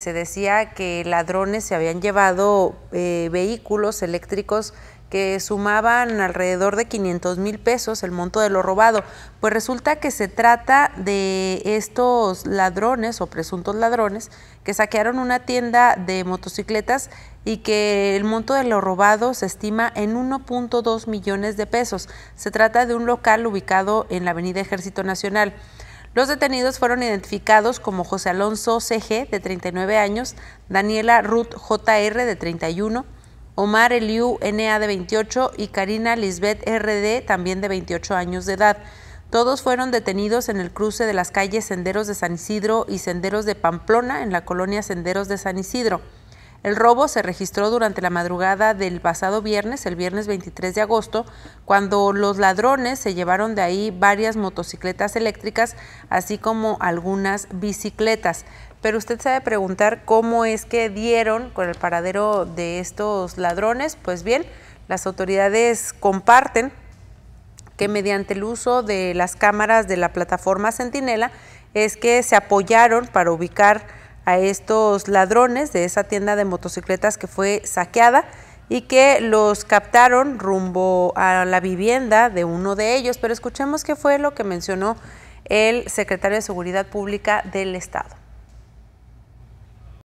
Se decía que ladrones se habían llevado eh, vehículos eléctricos que sumaban alrededor de 500 mil pesos el monto de lo robado. Pues resulta que se trata de estos ladrones o presuntos ladrones que saquearon una tienda de motocicletas y que el monto de lo robado se estima en 1.2 millones de pesos. Se trata de un local ubicado en la Avenida Ejército Nacional. Los detenidos fueron identificados como José Alonso CG, de 39 años, Daniela Ruth JR, de 31, Omar Eliu NA, de 28 y Karina Lisbeth RD, también de 28 años de edad. Todos fueron detenidos en el cruce de las calles Senderos de San Isidro y Senderos de Pamplona, en la colonia Senderos de San Isidro. El robo se registró durante la madrugada del pasado viernes, el viernes 23 de agosto, cuando los ladrones se llevaron de ahí varias motocicletas eléctricas, así como algunas bicicletas. Pero usted sabe preguntar cómo es que dieron con el paradero de estos ladrones. Pues bien, las autoridades comparten que mediante el uso de las cámaras de la plataforma Centinela es que se apoyaron para ubicar a estos ladrones de esa tienda de motocicletas que fue saqueada y que los captaron rumbo a la vivienda de uno de ellos. Pero escuchemos qué fue lo que mencionó el secretario de Seguridad Pública del Estado